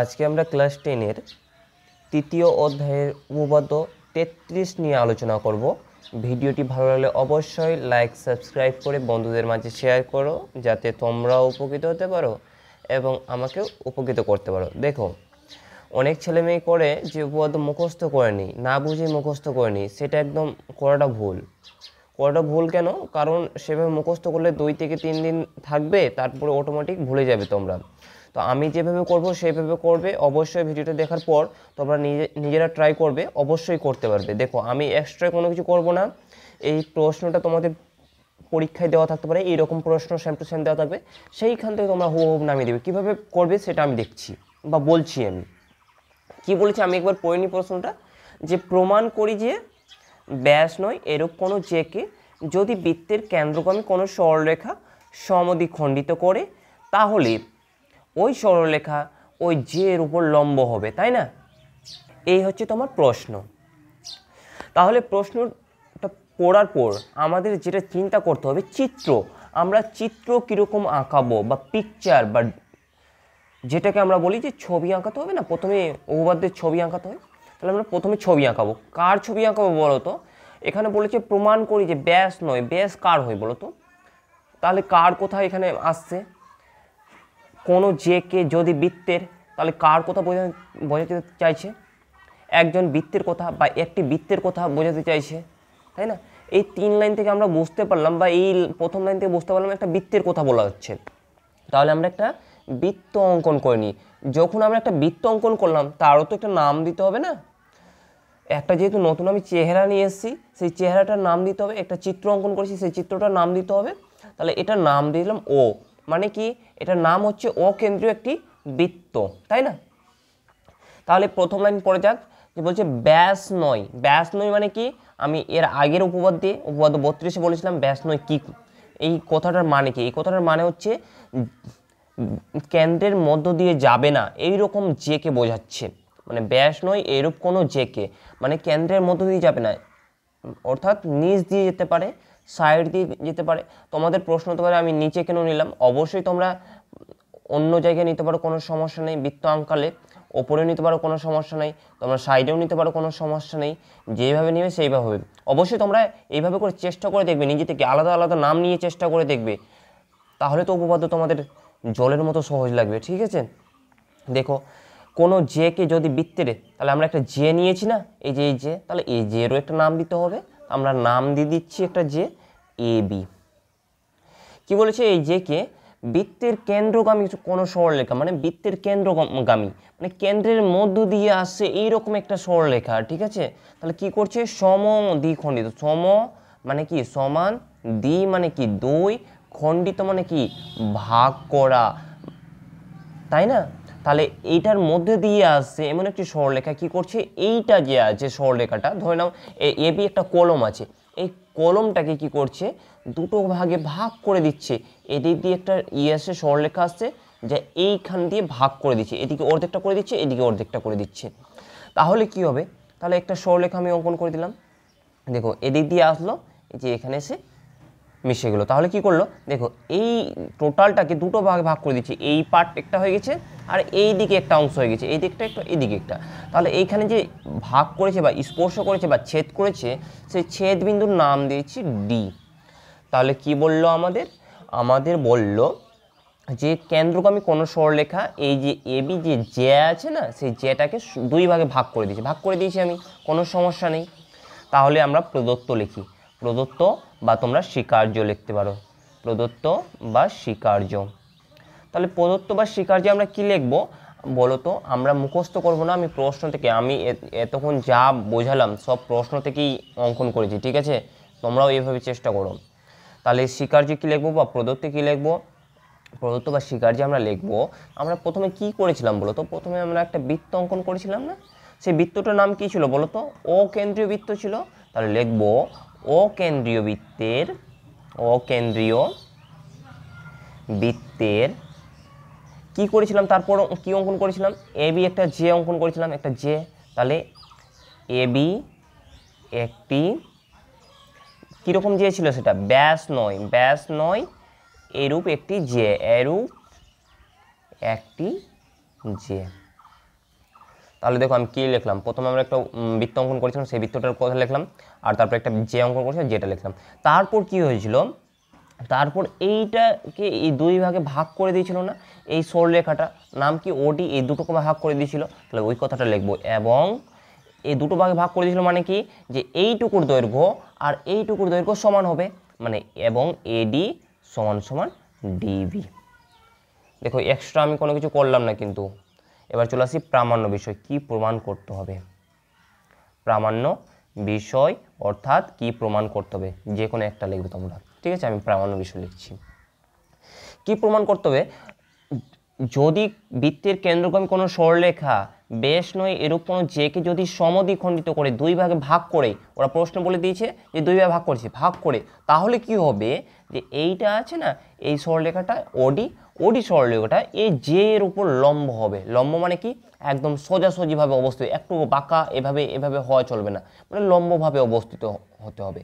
আজকে আমরা ক্লাস টেনের তৃতীয় অধ্যায়ের উপপাদ্য তেত্রিশ নিয়ে আলোচনা করব ভিডিওটি ভালো লাগলে অবশ্যই লাইক সাবস্ক্রাইব করে বন্ধুদের মাঝে শেয়ার করো যাতে তোমরাও উপকৃত হতে পারো এবং আমাকেও উপকৃত করতে পারো দেখো অনেক ছেলে মেয়ে করে যে উপপাদ্য মুখস্থ করেনি না বুঝে মুখস্থ করেনি সেটা একদম করাটা ভুল করাটা ভুল কেন কারণ সেভাবে মুখস্থ করলে দুই থেকে তিন দিন থাকবে তারপরে অটোমেটিক ভুলে যাবে তোমরা তো আমি যেভাবে করব সেইভাবে করবে অবশ্যই ভিডিওটা দেখার পর তোমরা নিজে নিজেরা ট্রাই করবে অবশ্যই করতে পারবে দেখো আমি এক্সট্রা কোনো কিছু করব না এই প্রশ্নটা তোমাদের পরীক্ষায় দেওয়া থাকতে পারে এইরকম প্রশ্ন সেম টু সেম দেওয়া থাকবে সেইখান থেকে তোমরা হুব নামিয়ে দেবে কীভাবে করবে সেটা আমি দেখছি বা বলছি আমি কি বলেছি আমি একবার পড়ে নিই প্রশ্নটা যে প্রমাণ করি যে ব্যাস নয় এরকম কোনো জেকে যদি বৃত্তের কেন্দ্রগামী কোনো সরলরেখা খণ্ডিত করে তাহলে ওই সরলরেখা ওই যে এর উপর লম্ব হবে তাই না এই হচ্ছে তোমার প্রশ্ন তাহলে প্রশ্নটা পড়ার পর আমাদের যেটা চিন্তা করতে হবে চিত্র আমরা চিত্র কীরকম আঁকাবো বা পিকচার বা যেটাকে আমরা বলি যে ছবি আঁকাতে হবে না প্রথমে উপবাদ্যের ছবি আঁকাতে হয় তাহলে আমরা প্রথমে ছবি আঁকাবো কার ছবি আঁকাবো বলো তো এখানে বলেছে প্রমাণ করি যে ব্যাস নয় ব্যাস কার হয় বলো তো তাহলে কার কোথায় এখানে আসছে কোনো যে কে যদি বৃত্তের তাহলে কার কথা বোঝা বোঝাতে চাইছে একজন বৃত্তের কথা বা একটি বৃত্তের কথা বোঝাতে চাইছে তাই না এই তিন লাইন থেকে আমরা বুঝতে পারলাম বা এই প্রথম লাইন থেকে বুঝতে পারলাম একটা বৃত্তের কথা বলা হচ্ছে তাহলে আমরা একটা বৃত্ত অঙ্কন করে নিই যখন আমরা একটা বৃত্ত অঙ্কন করলাম তারও তো একটা নাম দিতে হবে না একটা যেহেতু নতুন আমি চেহারা নিয়ে এসেছি সেই চেহারাটার নাম দিতে হবে একটা চিত্র অঙ্কন করেছি সেই চিত্রটার নাম দিতে হবে তাহলে এটা নাম দিলাম ও মানে কি এটার নাম হচ্ছে অকেন্দ্রীয় একটি বৃত্ত তাই না তাহলে প্রথম লাইন পড়ে যাক যে বলছে ব্যাস নয় ব্যাস নয় মানে কি আমি এর আগের উপবাদ দিয়ে উপবাদ বত্রিশে বলেছিলাম ব্যাস নয় কী এই কথাটার মানে কি এই কথাটার মানে হচ্ছে কেন্দ্রের মধ্য দিয়ে যাবে না এই রকম জেকে বোঝাচ্ছে মানে ব্যাস নয় এরূপ কোনো জেকে মানে কেন্দ্রের মধ্য দিয়ে যাবে না অর্থাৎ নিজ দিয়ে যেতে পারে সাইড দিয়ে যেতে পারে তোমাদের প্রশ্ন পারে আমি নিচে কেন নিলাম অবশ্যই তোমরা অন্য জায়গায় নিতে পারো কোনো সমস্যা নেই বৃত্ত আঙ্কালে ওপরেও নিতে পারো কোনো সমস্যা নেই তোমরা সাইডেও নিতে পারো কোনো সমস্যা নেই যেভাবে নেবে সেইভাবে অবশ্যই তোমরা এইভাবে করে চেষ্টা করে দেখবে নিজে থেকে আলাদা আলাদা নাম নিয়ে চেষ্টা করে দেখবে তাহলে তো উপপাদ্য তোমাদের জলের মতো সহজ লাগবে ঠিক আছে দেখো কোনো জেকে যদি বৃত্তেরে তাহলে আমরা একটা জে নিয়েছি না এই যে এই জে তাহলে এই জেরও একটা নাম দিতে হবে আমরা নাম দিয়ে দিচ্ছি একটা যে এ বি কী বলেছে এই যে কে বৃত্তের কেন্দ্রগামী কোনো সরলরেখা মানে বৃত্তের কেন্দ্রগামী মানে কেন্দ্রের মধ্য দিয়ে আসছে এইরকম একটা সরলরেখা ঠিক আছে তাহলে কি করছে সম দ্বিখণ্ডিত সম মানে কি সমান দ্বি মানে কি দুই খণ্ডিত মানে কি ভাগ করা তাই না তাহলে এইটার মধ্যে দিয়ে আসছে এমন একটি সরলেখা কি করছে এইটা যে আছে সরলেখাটা ধরে নাও এ বি একটা কলম আছে এই কলমটাকে কি করছে দুটো ভাগে ভাগ করে দিচ্ছে এদিক দিয়ে একটা ইয়ে আসছে সরলরেখা আসছে যা এইখান দিয়ে ভাগ করে দিচ্ছে এদিকে অর্ধেকটা করে দিচ্ছে এদিকে অর্ধেকটা করে দিচ্ছে তাহলে কি হবে তাহলে একটা সরলেখা আমি অঙ্কন করে দিলাম দেখো এদিক দিয়ে আসলো যে এখানে এসে মিশে গেলো তাহলে কি করলো দেখো এই টোটালটাকে দুটো ভাগ ভাগ করে দিচ্ছি এই পার্ট একটা হয়ে গেছে আর এই দিকে একটা অংশ হয়ে গেছে এই দিকটা একটা এই দিকে একটা তাহলে এইখানে যে ভাগ করেছে বা স্পর্শ করেছে বা ছেদ করেছে সেই ছেদ বিন্দুর নাম দিয়েছি ডি তাহলে কি বলল আমাদের আমাদের বলল যে কেন্দ্রগামী কোনো সরলেখা এই যে এবি যে জে আছে না সেই জেটাকে দুই ভাগে ভাগ করে দিয়েছে ভাগ করে দিয়েছি আমি কোনো সমস্যা নেই তাহলে আমরা প্রদত্ত লিখি প্রদত্ত বা তোমরা স্বীকার্য লিখতে পারো প্রদত্ত বা স্বীকার্য তাহলে প্রদত্ত বা স্বীকার্যে আমরা কি লিখব বলো তো আমরা মুখস্থ করব না আমি প্রশ্ন থেকে আমি এতক্ষণ যা বোঝালাম সব প্রশ্ন থেকেই অঙ্কন করেছি ঠিক আছে তোমরাও এইভাবে চেষ্টা করো তাহলে স্বীকার্য কী লিখবো বা প্রদত্ত কী লিখবো প্রদত্ত বা স্বীকার্য আমরা লিখব আমরা প্রথমে কি করেছিলাম বলো তো প্রথমে আমরা একটা বৃত্ত অঙ্কন করেছিলাম না সেই বৃত্তটার নাম কী ছিল বলো তো অকেন্দ্রীয় বৃত্ত ছিল তাহলে লিখব অকেন্দ্রীয় বৃত্তের অকেন্দ্রীয় বৃত্তের কি করেছিলাম তারপর কি অঙ্কন করেছিলাম এ বি একটা জে অঙ্কন করেছিলাম একটা জে তাহলে এ বি একটি কীরকম জে ছিল সেটা ব্যাস নয় ব্যাস নয় এরূপ একটি জে এরূপ একটি জে তাহলে দেখো আমি কী লিখলাম প্রথমে আমরা একটা বৃত্ত অঙ্কন করেছিলাম সেই বৃত্তটার কথা লিখলাম আর তারপর একটা যে অঙ্কন করেছিলাম যেটা লিখলাম তারপর কি হয়েছিল তারপর এইটাকে এই দুই ভাগে ভাগ করে দিয়েছিল না এই লেখাটা নাম কি ওটি এই দুটোকে ভাগ করে দিয়েছিল তাহলে ওই কথাটা লিখবো এবং এই দুটো ভাগে ভাগ করে দিয়েছিল মানে কি যে এইটুকুর দৈর্ঘ্য আর এইটুকুর দৈর্ঘ্য সমান হবে মানে এবং এডি সমান সমান ডিবি দেখো এক্সট্রা আমি কোনো কিছু করলাম না কিন্তু এবার চলে আসি প্রামাণ্য বিষয় কি প্রমাণ করতে হবে প্রামাণ্য বিষয় অর্থাৎ কি প্রমাণ করতে হবে যে কোনো একটা লিখবে তোমরা ঠিক আছে আমি প্রামাণ্য বিষয় লিখছি কি প্রমাণ করতে হবে যদি বৃত্তের কেন্দ্রগামী কোনো সরলেখা বেশ নয় এরূপ কোনো জেকে যদি সমদ্বিখণ্ডিত করে দুই ভাগে ভাগ করে ওরা প্রশ্ন বলে দিয়েছে যে দুই ভাগে ভাগ করেছে ভাগ করে তাহলে কি হবে যে এইটা আছে না এই সরলেখাটা ওডি ওডি সরলেখাটা এ জে এর উপর লম্ব হবে লম্ব মানে কি একদম সোজাসুজিভাবে অবস্থিত একটু বাঁকা এভাবে এভাবে হওয়া চলবে না মানে লম্বভাবে অবস্থিত হতে হবে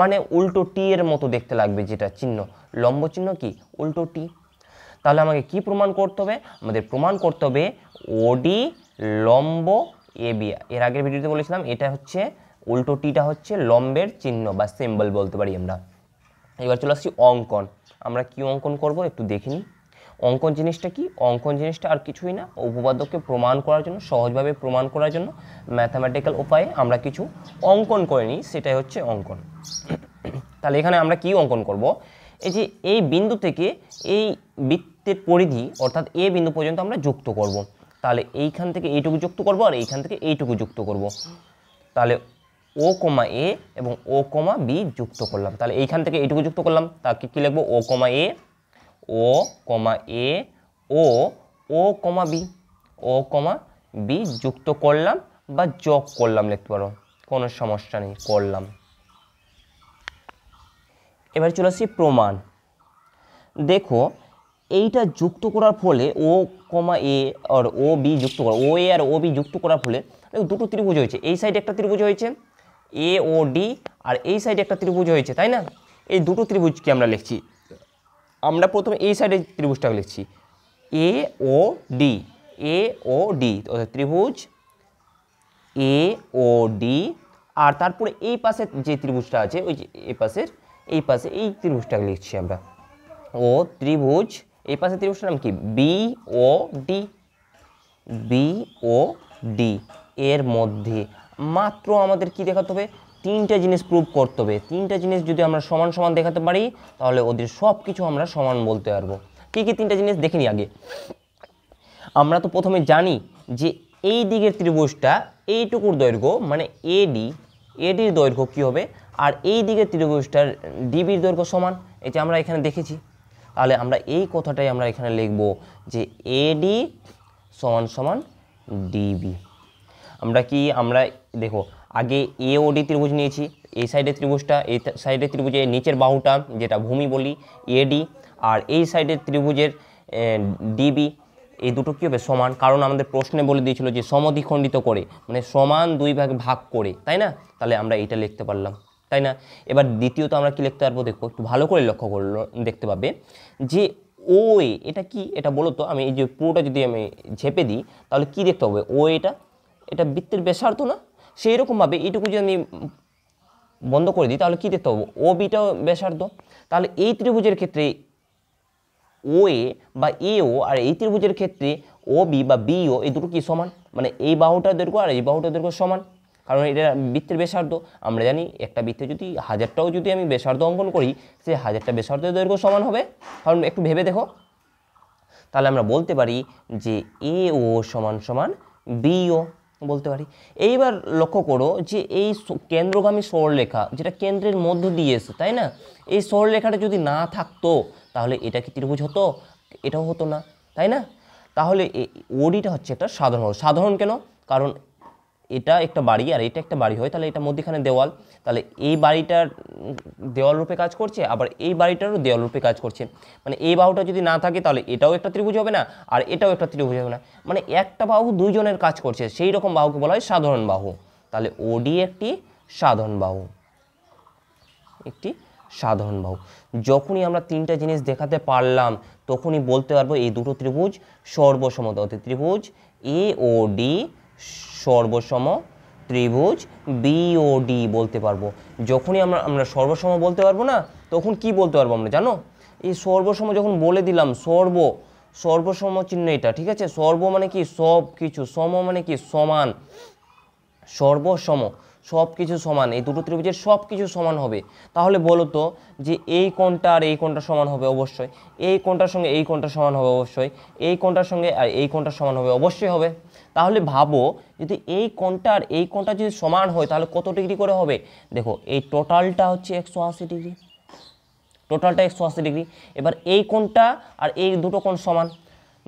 মানে উল্টো টি এর মতো দেখতে লাগবে যেটা চিহ্ন লম্ব চিহ্ন কি উল্টো টি তাহলে আমাকে কি প্রমাণ করতে হবে আমাদের প্রমাণ করতে হবে ওডি লম্ব এবি এর আগের ভিডিওতে বলেছিলাম এটা হচ্ছে উল্টো টিটা হচ্ছে লম্বের চিহ্ন বা সিম্বল বলতে পারি আমরা এবার চলে আসছি অঙ্কন আমরা কি অঙ্কন করব একটু নিই অঙ্কন জিনিসটা কি অঙ্কন জিনিসটা আর কিছুই না উপপাদ্যকে প্রমাণ করার জন্য সহজভাবে প্রমাণ করার জন্য ম্যাথামেটিক্যাল উপায়ে আমরা কিছু অঙ্কন করে নিই সেটাই হচ্ছে অঙ্কন তাহলে এখানে আমরা কি অঙ্কন করব এই যে এই বিন্দু থেকে এই বৃত্ত বৃত্তের পরিধি অর্থাৎ এ বিন্দু পর্যন্ত আমরা যুক্ত করব। তাহলে এইখান থেকে এইটুকু যুক্ত করব আর এইখান থেকে এইটুকু যুক্ত করব। তাহলে ও কমা এ এবং ও কমা বি যুক্ত করলাম তাহলে এইখান থেকে এইটুকু যুক্ত করলাম তাকে কী লিখবো ও কমা এ ও কমা এ ও ও কমা বি ও কমা বি যুক্ত করলাম বা যোগ করলাম লিখতে পারো কোনো সমস্যা নেই করলাম এবার চলে আসি প্রমাণ দেখো এইটা যুক্ত করার ফলে ও কমা এ আর ও বি যুক্ত করা ও এ আর ও বি যুক্ত করার ফলে দুটো ত্রিভুজ হয়েছে এই সাইডে একটা ত্রিভুজ হয়েছে এ ও ডি আর এই সাইডে একটা ত্রিভুজ হয়েছে তাই না এই দুটো ত্রিভুজকে আমরা লিখছি আমরা প্রথমে এই সাইডে ত্রিভুজটাকে লিখছি এ ও ডি এ ও ডি অর্থাৎ ত্রিভুজ এ ও ডি আর তারপরে এই পাশের যে ত্রিভুজটা আছে ওই যে এ পাশের এই পাশে এই ত্রিভুজটাকে লিখছি আমরা ও ত্রিভুজ এই পাশে ত্রিভুজটার নাম কি B O D B O D এর মধ্যে মাত্র আমাদের কি দেখাতে হবে তিনটা জিনিস প্রুভ করতে হবে তিনটা জিনিস যদি আমরা সমান সমান দেখাতে পারি তাহলে ওদের সব কিছু আমরা সমান বলতে পারবো কী কী তিনটা জিনিস দেখে নিই আগে আমরা তো প্রথমে জানি যে এই দিকের ত্রিভুজটা এইটুকুর দৈর্ঘ্য মানে এডি এডির দৈর্ঘ্য কী হবে আর এই দিকের ত্রিভুজটার ডিবির দৈর্ঘ্য সমান এটা আমরা এখানে দেখেছি তাহলে আমরা এই কথাটাই আমরা এখানে লিখব যে এডি সমান সমান ডিবি আমরা কি আমরা দেখো আগে এওডি ত্রিভুজ নিয়েছি এই সাইডের ত্রিভুজটা এই সাইডের ত্রিভুজের নিচের বাহুটা যেটা ভূমি বলি এডি আর এই সাইডের ত্রিভুজের ডিবি এই দুটো কী হবে সমান কারণ আমাদের প্রশ্নে বলে দিয়েছিল যে সমদ্বিখণ্ডিত করে মানে সমান দুই ভাগ ভাগ করে তাই না তাহলে আমরা এটা লিখতে পারলাম তাই না এবার দ্বিতীয়ত আমরা কি লিখতে পারবো দেখো একটু ভালো করে লক্ষ্য করলো দেখতে পাবে যে ও এটা কি এটা বলো তো আমি এই যে পুরোটা যদি আমি ঝেপে দিই তাহলে কি দেখতে হবে ও এটা এটা বৃত্তের ব্যাসার্ধ না সেই রকমভাবে এইটুকু যদি আমি বন্ধ করে দিই তাহলে কী দেখতে হবে ও বিটাও ব্যাসার্ধ তাহলে এই ত্রিভুজের ক্ষেত্রে ও এ বা এ ও আর এই ত্রিভুজের ক্ষেত্রে ও বি বা বিও এই দুটো কি সমান মানে এই বাহুটা দৈর্ঘ্য আর এই বাহুটা দৈর্ঘ্য সমান কারণ এটা বৃত্তের ব্যাসার্ধ আমরা জানি একটা বৃত্তে যদি হাজারটাও যদি আমি বেসার্ধ অঙ্কন করি সে হাজারটা ব্যাসার্ধের দৈর্ঘ্য সমান হবে কারণ একটু ভেবে দেখো তাহলে আমরা বলতে পারি যে এ ও সমান সমান বিও বলতে পারি এইবার লক্ষ্য করো যে এই কেন্দ্রগামী সরলরেখা যেটা কেন্দ্রের মধ্য দিয়ে এসে তাই না এই সরলরেখাটা যদি না থাকতো তাহলে এটা কি ত্রিভুজ হতো এটাও হতো না তাই না তাহলে ওডিটা হচ্ছে একটা সাধারণ সাধারণ কেন কারণ এটা একটা বাড়ি আর এটা একটা বাড়ি হয় তাহলে এটা মধ্যেখানে দেওয়াল তাহলে এই বাড়িটার দেওয়াল রূপে কাজ করছে আবার এই বাড়িটারও দেওয়াল রূপে কাজ করছে মানে এই বাহুটা যদি না থাকে তাহলে এটাও একটা ত্রিভুজ হবে না আর এটাও একটা ত্রিভুজ হবে না মানে একটা বাহু দুইজনের কাজ করছে সেই রকম বাহুকে বলা হয় সাধারণ বাহু তাহলে ওডি একটি সাধারণ বাহু একটি সাধারণ বাহু যখনই আমরা তিনটা জিনিস দেখাতে পারলাম তখনই বলতে পারবো এই দুটো ত্রিভুজ সর্বসম্মত ত্রিভুজ এ ও ডি সর্বসম ত্রিভুজ বিওডি বলতে পারবো যখনই আমরা আমরা সর্বসম বলতে পারবো না তখন কি বলতে পারবো আমরা জানো এই সর্বসম যখন বলে দিলাম সর্ব সর্বসম চিহ্ন এটা ঠিক আছে সর্ব মানে কি সব কিছু সম মানে কি সমান সর্বসম সব কিছু সমান এই দুটো ত্রিভুজের সব কিছু সমান হবে তাহলে বলো তো যে এই কোণটা আর এই কোণটা সমান হবে অবশ্যই এই কোণটার সঙ্গে এই কোণটা সমান হবে অবশ্যই এই কোণটার সঙ্গে আর এই কোণটা সমান হবে অবশ্যই হবে তাহলে ভাবো যদি এই কোণটা আর এই কোণটা যদি সমান হয় তাহলে কত ডিগ্রি করে হবে দেখো এই টোটালটা হচ্ছে একশো আশি ডিগ্রি টোটালটা একশো আশি ডিগ্রি এবার এই কোণটা আর এই দুটো কোণ সমান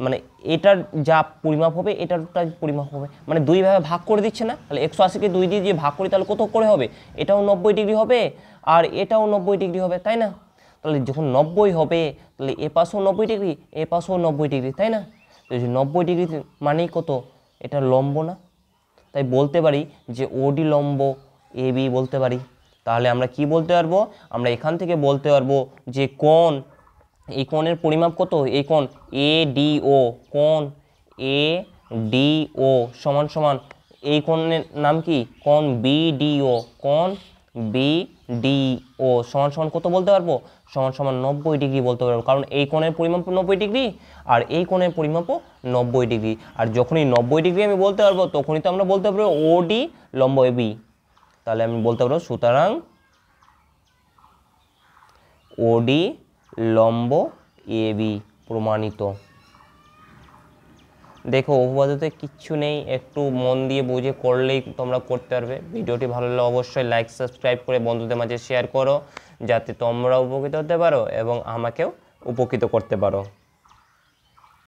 মানে এটার যা পরিমাপ হবে এটারটা পরিমাপ হবে মানে দুইভাবে ভাগ করে দিচ্ছে না তাহলে একশো আশিকে দুই দিয়ে দিয়ে ভাগ করি তাহলে কত করে হবে এটাও নব্বই ডিগ্রি হবে আর এটাও নব্বই ডিগ্রি হবে তাই না তাহলে যখন নব্বই হবে তাহলে এ পাশেও নব্বই ডিগ্রি এ পাশেও নব্বই ডিগ্রি তাই না যদি নব্বই ডিগ্রি মানেই কত এটা লম্ব না তাই বলতে পারি যে ওডি লম্ব এ বি বলতে পারি তাহলে আমরা কি বলতে পারবো আমরা এখান থেকে বলতে পারবো যে কোন এই কোণের পরিমাপ কত এই কোণ এ ডি ও কোণ এ ডি ও সমান সমান এই কোণের নাম কি কোণ বি ডি ও কোণ বি ডি ও সমান সমান কত বলতে পারবো সমান সমান নব্বই ডিগ্রি বলতে পারবো কারণ এই কোণের পরিমাপ নব্বই ডিগ্রি আর এই কোণের পরিমাপও নব্বই ডিগ্রি আর যখনই নব্বই ডিগ্রি আমি বলতে পারবো তখনই তো আমরা বলতে পারবো ও ডি লম্ব এ বি তাহলে আমি বলতে পারবো সুতরাং ও ডি লম্ব এ বি প্রমাণিত দেখো অভিবাদতে কিচ্ছু নেই একটু মন দিয়ে বুঝে করলেই তোমরা করতে পারবে ভিডিওটি ভালো লাগলে অবশ্যই লাইক সাবস্ক্রাইব করে বন্ধুদের মাঝে শেয়ার করো যাতে তোমরা উপকৃত হতে পারো এবং আমাকেও উপকৃত করতে পারো